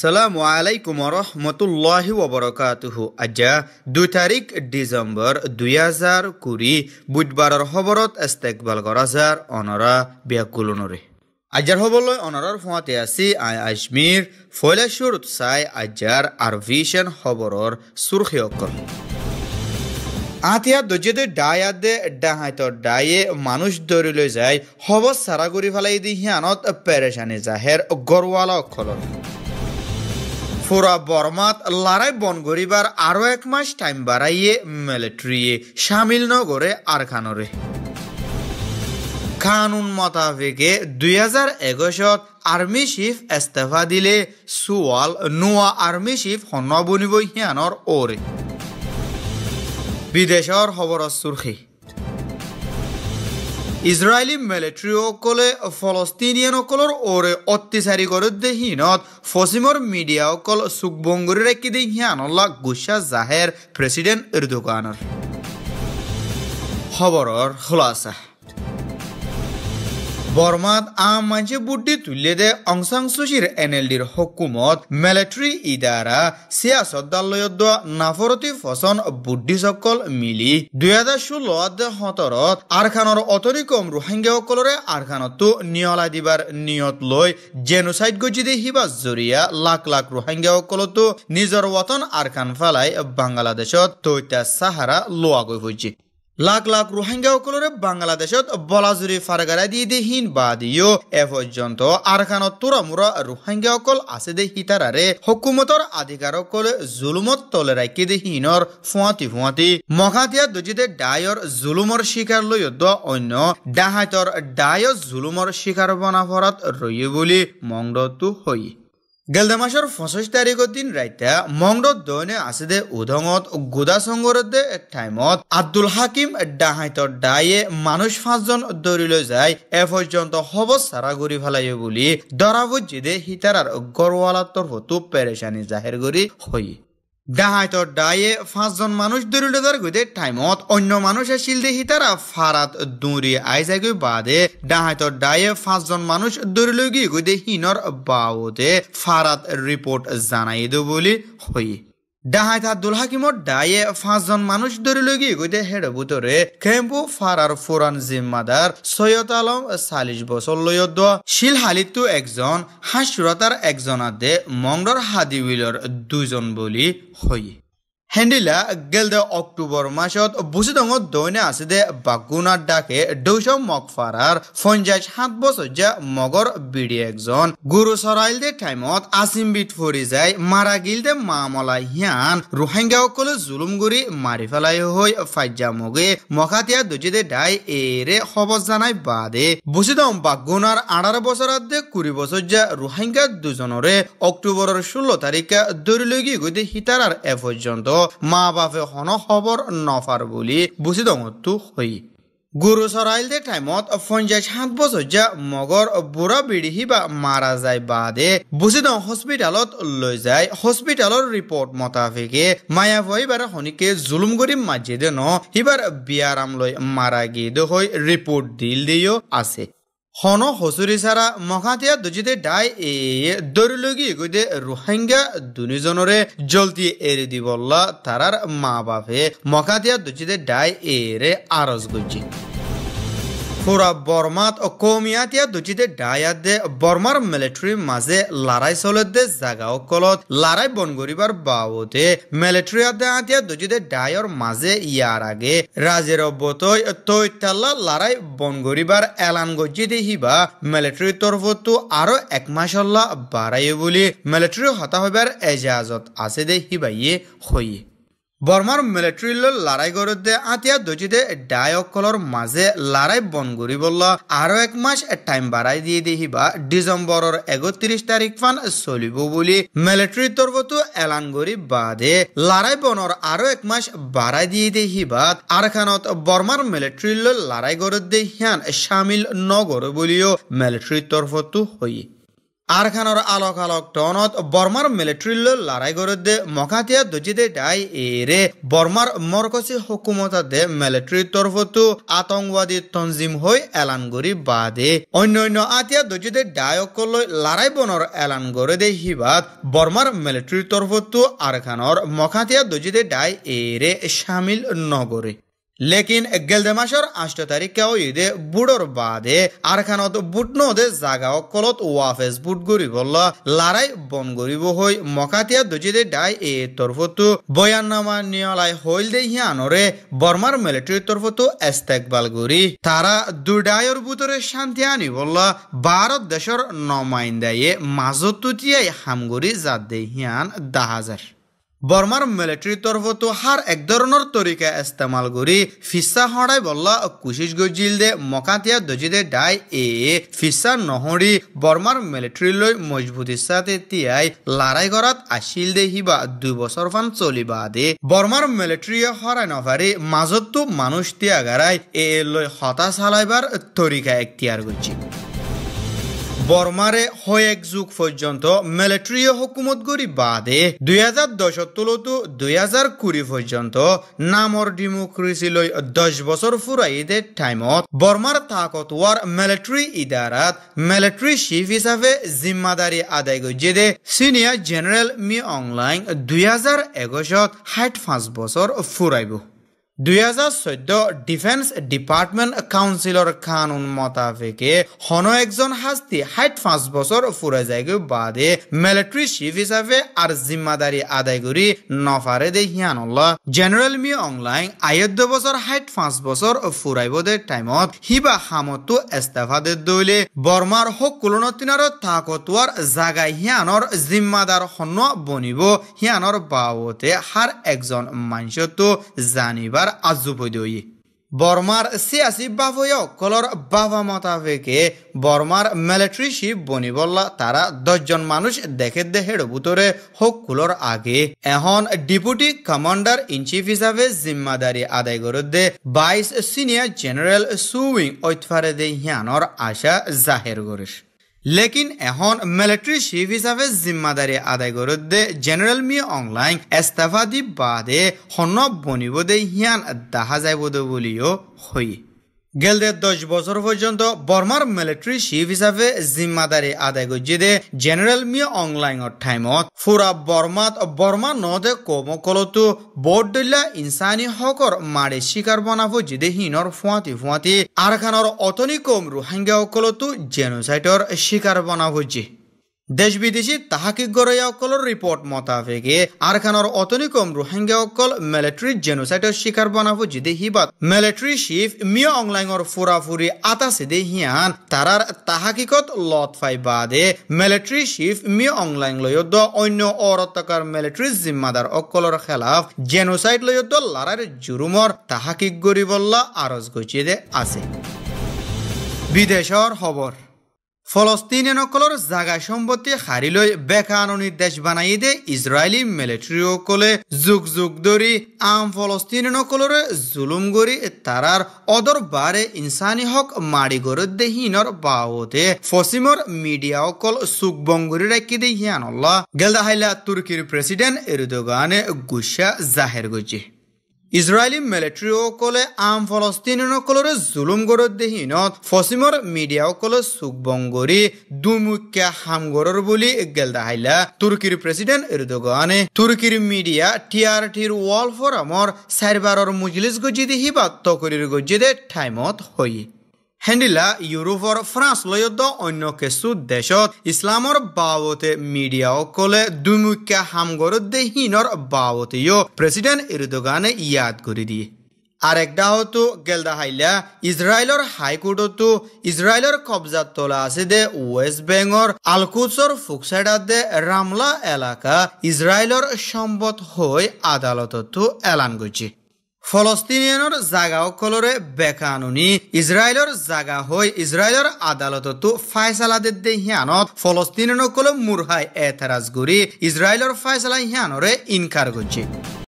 আসসালামাইকুম ৰহমতুল্লাহ ওবৰকাতুহ আজা দুই তাৰিখ ডিসেম্বৰ দুই হাজাৰ কুড়ি বুধবাৰ খবৰত ইস্তেকবাল কৰা অনৰা ব্যাকুল আজাৰ হবলৈ অনৰৰ ফুৱাতে আছে আই আজমীৰ ফৈলেশ্বৰ উৎসাই আজাৰ আৰ্ভিছেন খবৰৰ চুৰ্খীয়কৰ আঠিয়া দৰ্জেদে ডাই ডাহাইত ডায়ে মানুহ দৌৰিলৈ যায় হব চাৰাগুৰি ফালাই দি সিহঁত পেৰেচানী জাহেৰ গৰোৱালা অক্ষৰৰ ফোরা বর্মাত লড়াই বন গরিবার আরও এক মাস টাইম বাড়াইয়ে মিলিটারিয়ে নগরে আর খানরে কানুন মোতাবেকে দুই হাজার একুশত আর্মি চিফ ইস্তেফা দিলে সুয়াল নোয়া আর্মি চিফ সন্ন বনিব সিয়ানৰ অৰে বিদেশৰ খবৰৰ চুৰখী ইজৰাইলী মিলিট্ৰীসকলে ফলস্তিনিয়ানসকলৰ ওৰে অত্যাচাৰীকৰ দেহীনত পশ্চিমৰ মিডিয়াসকল চুকবংগুৰিৰে কিদিনহিয়ানলা গুছা জাহেৰ প্ৰেচিডেণ্ট ইৰ্দোকানৰ খবৰৰ খোলাচা বর্মাত আম মাঝে বুদ্ধি তুলে দে অংসাং সুচির এনএলডির হকুমত মিলিটারি ইদারা সিয়াসত দালয়ত নাফরতি ফসন বুদ্ধি সকল মিলি দুই হাজার ষোলত সতরত আরখানর অতরিকম রোহিঙ্গা সকলরে আরখানতো নিয়লা দিবার নিয়ত লৈ জেনোসাইড গজিদে হিবা জরিয়া লাখ লাখ রোহিঙ্গা সকলতো নিজৰ বতন আরখান ফালাই বাংলাদেশত তৈতা সাহারা লোৱা গৈ হৈছে লাখ লাখ রোহিঙ্গা সকলরে বাংলাদেশ বলাজুরি ফারগারা দিয়ে দে হীন এ পর্যন্ত আরখান তুরা মুরা রোহিঙ্গা সকল আছে দে হিতারারে হকুমতর আধিকার সকল জুলুমত তলে রাখি দে হীনর ফুঁয়াতি ফুঁয়াতি মহাতিয়া দুজিদে ডায়র জুলুমর শিকার লই অন্য ডাহাইতর ডায়র জুলুমর শিকার বনাফরাত রই বলি মঙ্গলটো হই গেলদা মাসের পঁচিশ দিন রাইতে মঙ্গল দৈনে আছে দে উদঙত গুদা সংঘর দে টাইমত আব্দুল হাকিম ডাহাইত ডাইয়ে মানুষ পাঁচজন দৌড়ি যায় এ পর্যন্ত হব সারা ঘুরি ফেলাই বলে দরাবুজি দে হিতারার গরওয়ালার তরফতো পেরেশানি জাহির করি হই ডাহাইতর ডায়ে পাঁচজন মানুষ দরিলে দর গুদে টাইমত অন্য মানুষ আসিল দেখি তারা ফারাত যাই আইজাগি বাদে ডাহাইতর ডায়ে পাঁচজন মানুষ দরিলে গিয়ে গুদে হিনর বাউতে ফারাত রিপোর্ট জানাই দো বলি হই ডাহাই তার দুল হাকিমর ডায়ে পাঁচজন মানুষ ধরে লই গিয়ে কইতে হেড়ে বুতরে খেম্পু ফারার ফুরান জিম্মাদার সৈয়দ আলম চাল্লিশ বছর লইয়দ শিল হালিতু একজন হাসুরতার একজন আদে মংডর হাদিউলর দুজন বলি হই হেন্ডিলা গেলদে অক্টোবর মাসত বুসিদঙ দৈনে আছে দে বাগুনার ডাকে দুইশ মগ ফারার পঞ্চাশ সাত বছর যা মগর বিড়ি একজন গুরু সরাইল দে টাইমত আসিম বিট ফরি যায় মারা গিল দে মামলা হিয়ান রোহিঙ্গা সকলে জুলুম গুরি মারি ফেলাই হই ফাইজা মগে মখাতিয়া দুজিদে ডাই এরে খবর জানাই বাদে বুসিদং বাগুনার আঠার বছর দে কুড়ি বছর যা রোহিঙ্গা দুজনরে অক্টোবরের ষোলো তারিখে দৈরলৈগী গতি হিতারার এ পর্যন্ত মা বাপে শন খবৰ নফাৰ বুলি বুজি দঙতো হৈ গুৰু চৰাইলে টাইমত পঞ্চাছ সাত বছৰীয়া মগৰ বুঢ়া বিড়িহী বা মাৰা যায় বাদে বুজি দং হস্পিটেলত লৈ যায় হস্পিটেলৰ ৰিপৰ্ট মোতাবিকে মায়া ভয় বাৰ শনিকে জুলুম কৰি মাজেদে ন সিবাৰ বিয়াৰাম লৈ মাৰা গেদ হৈ ৰিপৰ্ট দিল দিও আছে হন হসুরি সারা মহাতিয়া দুজিতে ডাই এ দরিলগি গুদে রোহিঙ্গা দুনিজনরে জলদি এরি দিবল্লা তারার মা বাপে মহাতিয়া দুজিতে ডাই এ রে আরজ গজি পুরা বর্মাত কৌমিয়াতিয়া দুচিতে ডায়াত দে বর্মার মিলিটারি মাঝে লড়াই চলে দে জাগাও কলত লড়াই বন করিবার বাবদে মিলিটারি আদে আতিয়া দুচিতে ডায়র মাঝে ইয়ার আগে রাজের বতই তৈ তাল্লা লড়াই বন করিবার এলান গজি দেহিবা মিলিটারি তরফতো আরো এক মাসল্লা বাড়াইয়ে বলি মিলিটারি হতা হইবার এজাজত আছে দেহিবাইয়ে হইয়ে বর্মার মিলিটারি লড়াই গড়ে আতিয়া দজিদে ডায়সকলৰ মাজে লড়াই বন্ধ বলল আৰু এক মাস টাইম বাড়াই দিয়ে দিহিবা ডিসেম্বর একত্ৰিশ তাৰিখ ফান চলিব বুলি মিলিটারি তরফতো এলান গড়ি বাদে লড়াই বনৰ আৰু এক মাস বাড়াই দিয়ে দেখিবা আৰখানত বর্মার মিলিটারি লড়াই গড়ে সিয়ান সামিল নগর বুলিও মিলিটারি তরফতো হই আরখানোর আলোক আলোক টনত বর্মার মিলিটারির লড়াই গরদে মকাতিয়া দজিদে ডাই এরে বর্মার মরকসি দে মিলিটারির তরফতু আতঙ্কবাদী তঞ্জিম হই এলান গরি বাদে অন্য অন্য আতিয়া দজিদে অকল লড়াই বনর এলান দে হিবাদ বর্মার মিলিটারির তরফতু আরখানোর মকাতিয়া দজিদে ডাই এরে সামিল নগরী লেকিন গেলদে মাসের আষ্ট তারিখে ঈদে বুড়োর বাদে আর আরখানত বুটনদে জাগাও কলত ওয়াফেস বুট গরি বলল লারাই বন গরিব হই মকাতিয়া দুজিদে ডাই এ তরফতু বয়ান্নামা নিয়লাই হইল দে হিয়ানরে বর্মার মিলিটারি তরফতু এস্তেকবাল গরি তারা দুডায়র বুতরে শান্তি আনি বলল ভারত দেশের নমাইন্দায়ে মাজতুতিয়াই হামগুড়ি জাদ দে হিয়ান দাহাজার বর্মার মিলিটারি তরফতো হার এক ধরনের তরিকা ইস্তেমাল করি ফিসা হড়াই বল্লা কুশিস গজিল দে মকাতিয়া দজিদে ডাই এ ফিসা নহড়ি বর্মার মিলিটারি লই মজবুতি সাথে তিয়াই লড়াই করাত আসিল দে হিবা দুই বছর ফান চলিবা দে বর্মার মিলিটারি হরাই নফারি তো মানুষ তিয়াগারাই এ লৈ হতাশ হালাইবার তরিকা এখতিয়ার গজিল বর্মারে হয়েক যুগ পর্যন্ত মিলিটারি হকুমত গড়ি বাদে দুই হাজার দশত তলতো দুই হাজার কুড়ি পর্যন্ত নামর ডেমোক্রেসি লৈ দশ বছর ফুরাইদে টাইমত বর্মার তাকতওয়ার মিলিটারি ইদারাত মিলিটারি চিফ হিসাবে জিম্মাদারি আদায় গজিয়ে দে সিনিয়র জেনারেল মি অংলাইন দুই হাজার একুশত ষাট পাঁচ বছর ফুরাইব দুই ডিফেন্স ডিপার্টমেন্ট কাউন্সিলর কানুন মোতাবেকে হন একজন হাস্তি হাইট পাঁচ বছর ফুরে যায়গে বাদে মিলিটারি চিফ হিসাবে আর জিম্মাদারি আদায় করি নফারে দে হিয়ানল্লাহ জেনারেল মি অনলাইন আয়দ্য বছর হাইট পাঁচ বছর ফুরাইব দে টাইমত হিবা হামতো এস্তাফা দে দইলে বর্মার হক কুলনতিনার তাকতোয়ার জাগায় হিয়ানর জিম্মাদার হন বনিব হিয়ানর বাবতে হার একজন মানুষ তো জানিবার আর আজুবৈদয়ী বর্মার সিয়াসি বাবয় কলর বাবা মোতাবেকে বর্মার মিলিটারি শিপ বনি বললা তারা দশজন মানুষ দেখে দেহের বুতরে হোক কুলর আগে এখন ডিপুটি কমান্ডার ইন চিফ হিসাবে জিম্মাদারি আদায় করে দে বাইশ সিনিয়র জেনারেল সুইং ঐতফারে দে হিয়ানর আশা জাহের করিস লেকিন এখন মিলিটারি চিফ হিসাবে জিম্মাদারি আদায় করে দে জেনারেল মি অনলাইন এস্তাফা দি বাদে হন বনিব দে হিয়ান দেখা যাইব বলিও হই গেলদের দশ বছর পর্যন্ত বর্মার মিলিটারি চিফ হিসাবে জিম্মাদারি আদায় করছে জেনারেল মি অংলাইঙর ঠাইমত ফুরা বর্মাত বর্মা নদে কম কলতো বর্ডলা ইনসানি হকর মারে শিকার বনাব জিদে হিনর ফুঁয়াতি ফুয়াতি আরখানর অতনি কম রোহিঙ্গা কলতো জেনোসাইটর শিকার বনাব দেশ বিদেশি তাহাকিক গড়াইয়া অকলর রিপোর্ট মোতাবেকে আরখানর অতনিকম রোহিঙ্গা অকল মিলিটারি জেনোসাইটের শিকার বানাবো জিদে হিবাত মিলিটারি শিফ মিয়া অংলাইঙর ফুরাফুরি আতাসে দে হিয়ান তারার তাহাকিকত লত ফাই বাদে মিলিটারি শিফ মিয়া অংলাইং লয়দ্দ অন্য অরত্তাকার মিলিটারি জিম্মাদার অকলর খেলাফ জেনোসাইট লয়দ্দ লারার জুরুমর তাহাকিক গরিবল্লা আরজ গচিয়ে আছে বিদেশর খবর ফলস্তিনে নকলর জাগা সম্পত্তি হাৰি লৈ বেকাননি দেশ বনাই দে মিলিটারি মিলিটাৰীসকলে যুগ যুগ ধরি আম ফলস্তিনে নকলৰে জুলুম কৰি তারার অদর বারে ইনসানি হক মাৰি গৰত দে বাওতে বাৱতে মিডিয়া অকল চুক বংগুৰি রাখি দেহিয়ান হিয়ানল্লা গেলদাহাইলা তুর্কির প্রেসিডেন্ট এৰদোগানে গুসা জাহের গুজি ইজৰাইলী মিলিটেৰীসকলে আম ফলস্তিনীসকলৰ জুলুম গড়ৰ দেহীনত পশ্চিমৰ মিডিয়াসকলে চুকবং কৰি দুমুখীয়া হামগড়ৰ বুলি গেলদাহাইলা তুৰ্কীৰ প্ৰেছিডেণ্ট এৰদগানে তুৰ্কীৰ মিডিয়া টি আৰ টিৰ ৱৰ্ল্ড ফৰামৰ চাৰিবাৰৰ মুজলিছ গজিদি সি বাত্য কৰি গজিদে ঠাইমত হয় হেন্ডিলা ইউরোপর ফ্রান্সলয়ত অন্য কিছু দেশত ইসলামর বাবতে মিডিয়া কলে দুমুখ্যা হামগর দেহীনর বাবতেও প্রেসিডেন্ট ইরদোগানে ইয়াদ করে দিয়ে আরেকটা হতো গেলদা হাইলা ইসরায়েলর হাইকোর্টতো ইসরায়েলর কবজা তোলা আছে দে ওয়েস্ট বেঙ্গর আলকুসর ফুকসাইডা দে রামলা এলাকা ইসরায়েলর সম্বত হয়ে আদালততো এলান করছে ফলস্তিনিয়ানৰ জাগাসকলৰে বেকানুনি ইজৰাইলৰ জাগা হৈ ইজৰাইলৰ আদালততো ফাইচালাদে দেদে হিয়ানত ফলস্তিনিয়ানসকলে মূৰহাই এতেৰাজ কৰি ইজৰাইলৰ ফাইচালা হিয়ানৰে ইনকাৰ কৰিছে